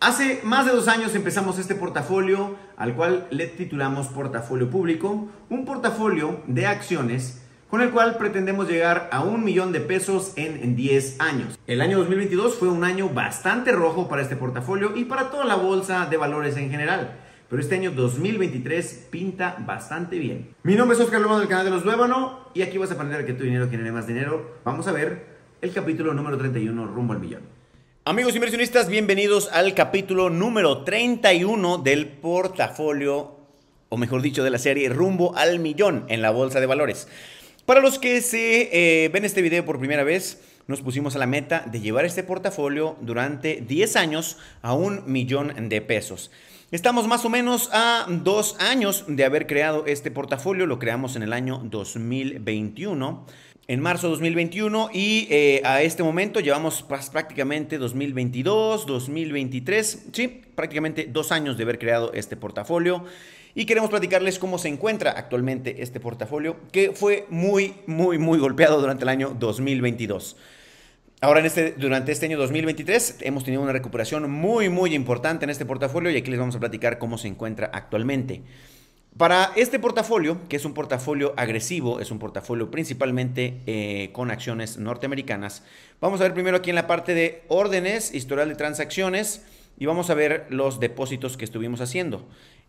Hace más de dos años empezamos este portafolio al cual le titulamos Portafolio Público, un portafolio de acciones con el cual pretendemos llegar a un millón de pesos en 10 años. El año 2022 fue un año bastante rojo para este portafolio y para toda la bolsa de valores en general. Pero este año 2023 pinta bastante bien. Mi nombre es Oscar del canal de Los Duébano y aquí vas a aprender que tu dinero genere más dinero. Vamos a ver el capítulo número 31 rumbo al millón. Amigos inversionistas, bienvenidos al capítulo número 31 del portafolio, o mejor dicho, de la serie Rumbo al Millón en la Bolsa de Valores. Para los que se eh, ven este video por primera vez, nos pusimos a la meta de llevar este portafolio durante 10 años a un millón de pesos. Estamos más o menos a dos años de haber creado este portafolio, lo creamos en el año 2021 en marzo de 2021 y eh, a este momento llevamos prácticamente 2022, 2023, sí, prácticamente dos años de haber creado este portafolio y queremos platicarles cómo se encuentra actualmente este portafolio que fue muy, muy, muy golpeado durante el año 2022. Ahora, este, durante este año 2023 hemos tenido una recuperación muy, muy importante en este portafolio y aquí les vamos a platicar cómo se encuentra actualmente. Para este portafolio, que es un portafolio agresivo, es un portafolio principalmente eh, con acciones norteamericanas, vamos a ver primero aquí en la parte de órdenes, historial de transacciones y vamos a ver los depósitos que estuvimos haciendo.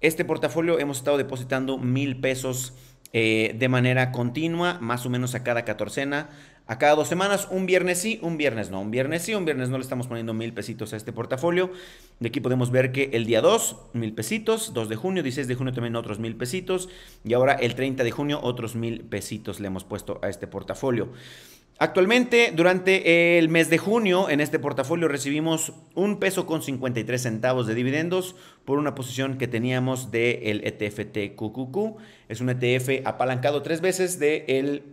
Este portafolio hemos estado depositando mil pesos eh, de manera continua, más o menos a cada catorcena, a cada dos semanas, un viernes sí, un viernes no, un viernes sí, un viernes no le estamos poniendo mil pesitos a este portafolio. De aquí podemos ver que el día 2, mil pesitos, 2 de junio, 16 de junio también otros mil pesitos y ahora el 30 de junio otros mil pesitos le hemos puesto a este portafolio. Actualmente, durante el mes de junio, en este portafolio recibimos un peso con 53 centavos de dividendos por una posición que teníamos del de ETF e TQQQ. Es un ETF apalancado tres veces de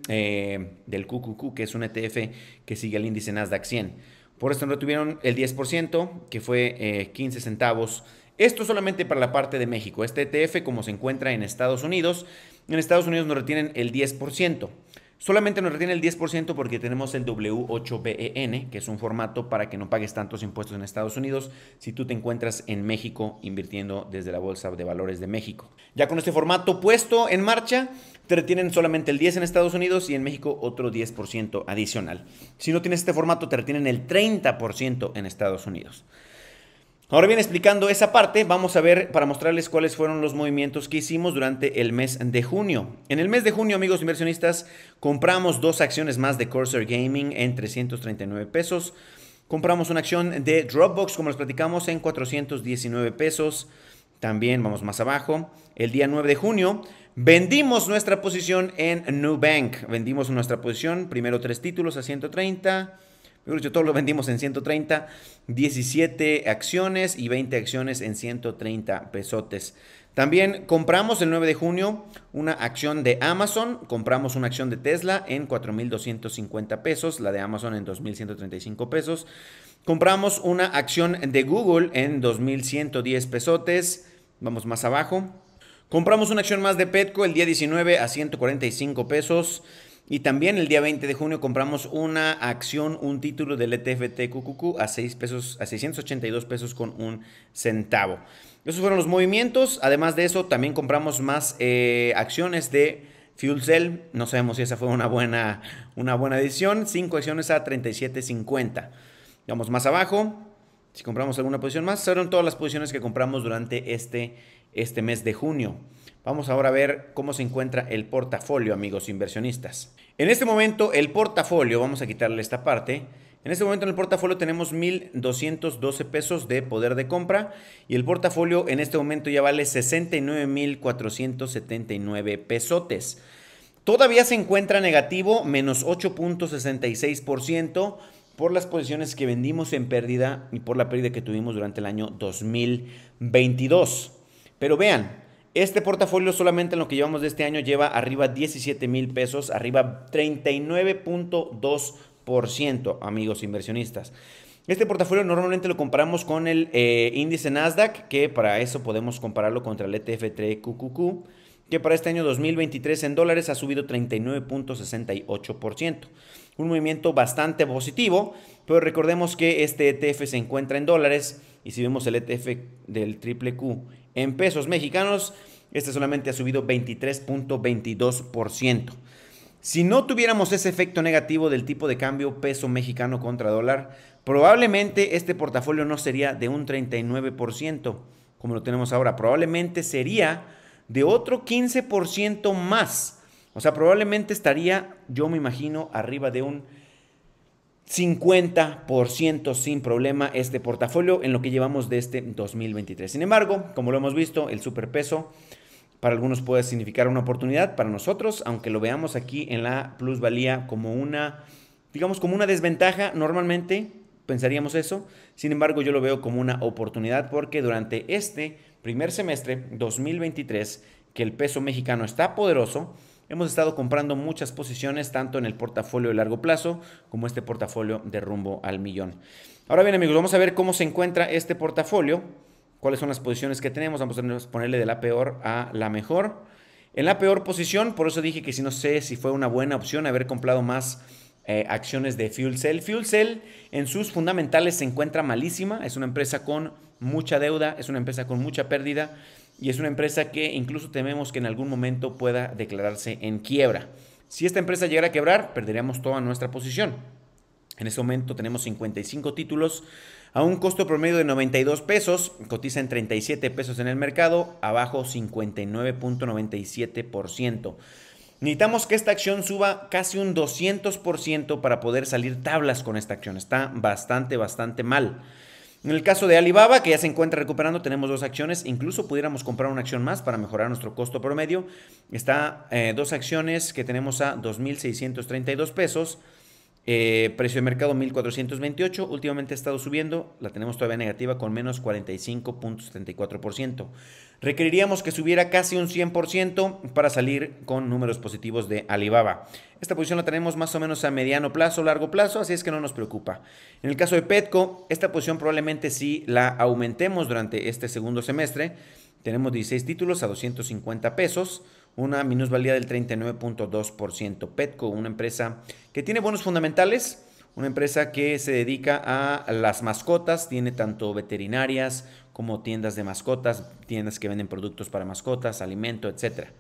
eh, del QQQ, que es un ETF que sigue el índice Nasdaq 100. Por esto no tuvieron el 10%, que fue 15 eh, centavos esto solamente para la parte de México. Este ETF, como se encuentra en Estados Unidos, en Estados Unidos nos retienen el 10%. Solamente nos retiene el 10% porque tenemos el W8BEN, que es un formato para que no pagues tantos impuestos en Estados Unidos si tú te encuentras en México invirtiendo desde la Bolsa de Valores de México. Ya con este formato puesto en marcha, te retienen solamente el 10 en Estados Unidos y en México otro 10% adicional. Si no tienes este formato, te retienen el 30% en Estados Unidos. Ahora bien, explicando esa parte, vamos a ver para mostrarles cuáles fueron los movimientos que hicimos durante el mes de junio. En el mes de junio, amigos inversionistas, compramos dos acciones más de Corsair Gaming en 339 pesos. Compramos una acción de Dropbox, como les platicamos, en 419 pesos. También vamos más abajo. El día 9 de junio vendimos nuestra posición en Nubank. Vendimos nuestra posición, primero tres títulos a 130 yo todos lo vendimos en 130, 17 acciones y 20 acciones en 130 pesotes. También compramos el 9 de junio una acción de Amazon, compramos una acción de Tesla en 4.250 pesos, la de Amazon en 2.135 pesos. Compramos una acción de Google en 2.110 pesotes, vamos más abajo. Compramos una acción más de Petco el día 19 a 145 pesos. Y también el día 20 de junio compramos una acción, un título del ETF TQQQ a 6 pesos, a 682 pesos con un centavo. Esos fueron los movimientos. Además de eso, también compramos más eh, acciones de Fuel Cell. No sabemos si esa fue una buena, una buena decisión. 5 acciones a 37.50. Vamos más abajo. Si compramos alguna posición más, fueron todas las posiciones que compramos durante este, este mes de junio. Vamos ahora a ver cómo se encuentra el portafolio, amigos inversionistas. En este momento el portafolio, vamos a quitarle esta parte, en este momento en el portafolio tenemos 1.212 pesos de poder de compra y el portafolio en este momento ya vale 69.479 pesotes. Todavía se encuentra negativo, menos 8.66% por las posiciones que vendimos en pérdida y por la pérdida que tuvimos durante el año 2022. Pero vean, este portafolio solamente en lo que llevamos de este año lleva arriba 17 mil pesos, arriba 39.2%, amigos inversionistas. Este portafolio normalmente lo comparamos con el eh, índice Nasdaq, que para eso podemos compararlo contra el ETF 3QQQ, que para este año 2023 en dólares ha subido 39.68%. Un movimiento bastante positivo, pero recordemos que este ETF se encuentra en dólares y si vemos el ETF del triple Q en pesos mexicanos, este solamente ha subido 23.22%. Si no tuviéramos ese efecto negativo del tipo de cambio peso mexicano contra dólar, probablemente este portafolio no sería de un 39% como lo tenemos ahora, probablemente sería de otro 15% más. O sea, probablemente estaría, yo me imagino, arriba de un 50% sin problema este portafolio en lo que llevamos de este 2023. Sin embargo, como lo hemos visto, el superpeso para algunos puede significar una oportunidad, para nosotros, aunque lo veamos aquí en la plusvalía como una, digamos, como una desventaja, normalmente pensaríamos eso, sin embargo yo lo veo como una oportunidad porque durante este primer semestre 2023, que el peso mexicano está poderoso, hemos estado comprando muchas posiciones, tanto en el portafolio de largo plazo como este portafolio de rumbo al millón. Ahora bien, amigos, vamos a ver cómo se encuentra este portafolio, cuáles son las posiciones que tenemos. Vamos a ponerle de la peor a la mejor. En la peor posición, por eso dije que si no sé si fue una buena opción haber comprado más eh, acciones de Fuel Cell. Fuel Cell en sus fundamentales se encuentra malísima, es una empresa con mucha deuda, es una empresa con mucha pérdida y es una empresa que incluso tememos que en algún momento pueda declararse en quiebra. Si esta empresa llegara a quebrar, perderíamos toda nuestra posición. En este momento tenemos 55 títulos a un costo promedio de 92 pesos, cotiza en 37 pesos en el mercado, abajo 59.97%. Necesitamos que esta acción suba casi un 200% para poder salir tablas con esta acción. Está bastante, bastante mal. En el caso de Alibaba, que ya se encuentra recuperando, tenemos dos acciones. Incluso pudiéramos comprar una acción más para mejorar nuestro costo promedio. Está eh, dos acciones que tenemos a 2.632 pesos. Eh, precio de mercado 1428, últimamente ha estado subiendo, la tenemos todavía negativa con menos 45.74%. Requeriríamos que subiera casi un 100% para salir con números positivos de Alibaba. Esta posición la tenemos más o menos a mediano plazo, largo plazo, así es que no nos preocupa. En el caso de Petco, esta posición probablemente sí la aumentemos durante este segundo semestre. Tenemos 16 títulos a 250 pesos una minusvalía del 39.2%. Petco, una empresa que tiene buenos fundamentales, una empresa que se dedica a las mascotas, tiene tanto veterinarias como tiendas de mascotas, tiendas que venden productos para mascotas, alimento, etcétera.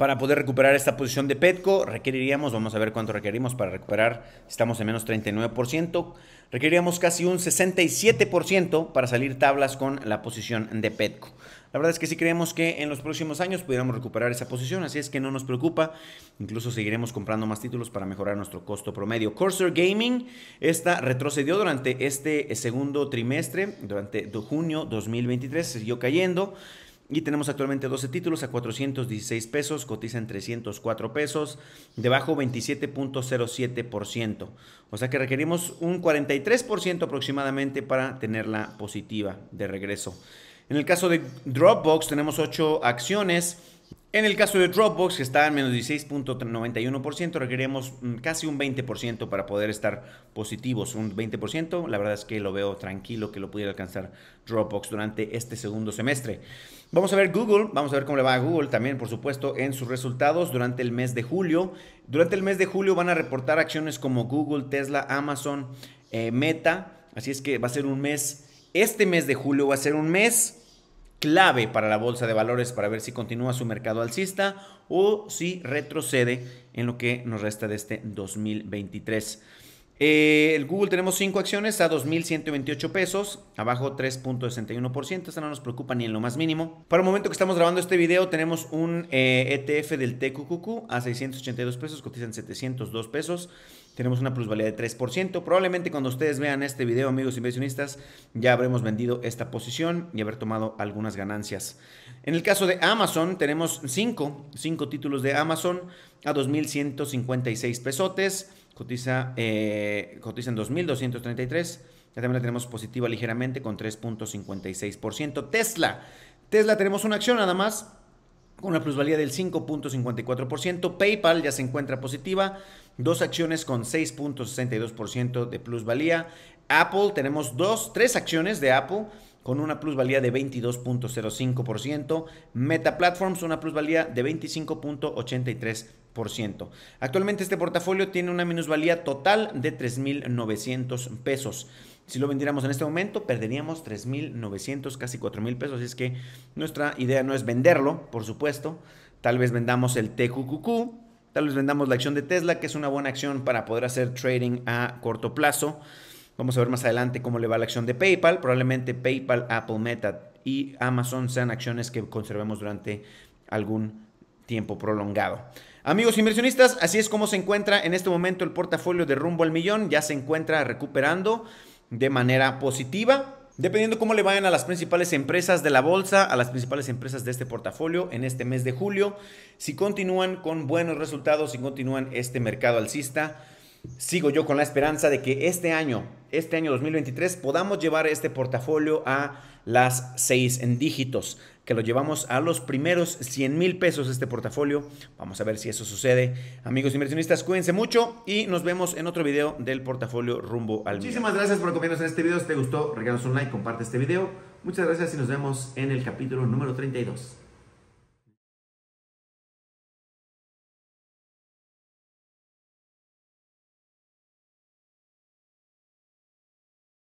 Para poder recuperar esta posición de Petco, requeriríamos, vamos a ver cuánto requerimos para recuperar, estamos en menos 39%, requeriríamos casi un 67% para salir tablas con la posición de Petco. La verdad es que sí creemos que en los próximos años pudiéramos recuperar esa posición, así es que no nos preocupa, incluso seguiremos comprando más títulos para mejorar nuestro costo promedio. Cursor Gaming, esta retrocedió durante este segundo trimestre, durante junio 2023, siguió cayendo. Y tenemos actualmente 12 títulos a 416 pesos, cotiza en 304 pesos, debajo 27.07%. O sea que requerimos un 43% aproximadamente para tenerla positiva de regreso. En el caso de Dropbox tenemos 8 acciones en el caso de Dropbox, que está en menos 16.91%, requerimos mm, casi un 20% para poder estar positivos, un 20%. La verdad es que lo veo tranquilo que lo pudiera alcanzar Dropbox durante este segundo semestre. Vamos a ver Google, vamos a ver cómo le va a Google también, por supuesto, en sus resultados durante el mes de julio. Durante el mes de julio van a reportar acciones como Google, Tesla, Amazon, eh, Meta. Así es que va a ser un mes, este mes de julio va a ser un mes clave para la bolsa de valores para ver si continúa su mercado alcista o si retrocede en lo que nos resta de este 2023. Eh, el Google tenemos 5 acciones a 2.128 pesos, abajo 3.61%, eso no nos preocupa ni en lo más mínimo. Para el momento que estamos grabando este video tenemos un ETF eh, e del TQQQ a 682 pesos, cotizan 702 pesos, tenemos una plusvalía de 3%. Probablemente cuando ustedes vean este video, amigos inversionistas, ya habremos vendido esta posición y haber tomado algunas ganancias. En el caso de Amazon tenemos 5, 5 títulos de Amazon a 2.156 pesotes cotiza, eh, cotiza en 2.233. Ya también la tenemos positiva ligeramente con 3.56%. Tesla. Tesla tenemos una acción nada más con una plusvalía del 5.54%. PayPal ya se encuentra positiva, dos acciones con 6.62% de plusvalía. Apple tenemos dos, tres acciones de Apple con una plusvalía de 22.05%, Meta Platforms una plusvalía de 25.83%. Actualmente este portafolio tiene una minusvalía total de 3.900 pesos. Si lo vendiéramos en este momento, perderíamos 3.900, casi 4.000 pesos. Así es que nuestra idea no es venderlo, por supuesto. Tal vez vendamos el TQQQ, tal vez vendamos la acción de Tesla, que es una buena acción para poder hacer trading a corto plazo. Vamos a ver más adelante cómo le va la acción de PayPal. Probablemente PayPal, Apple, Meta y Amazon sean acciones que conservemos durante algún tiempo prolongado. Amigos inversionistas, así es como se encuentra en este momento el portafolio de rumbo al millón. Ya se encuentra recuperando de manera positiva. Dependiendo cómo le vayan a las principales empresas de la bolsa, a las principales empresas de este portafolio en este mes de julio, si continúan con buenos resultados, si continúan este mercado alcista, sigo yo con la esperanza de que este año, este año 2023, podamos llevar este portafolio a las seis en dígitos, que lo llevamos a los primeros 100 mil pesos este portafolio. Vamos a ver si eso sucede. Amigos inversionistas, cuídense mucho y nos vemos en otro video del portafolio rumbo al Muchísimas gracias por acompañarnos en este video. Si te gustó, regálanos un like, comparte este video. Muchas gracias y nos vemos en el capítulo número 32.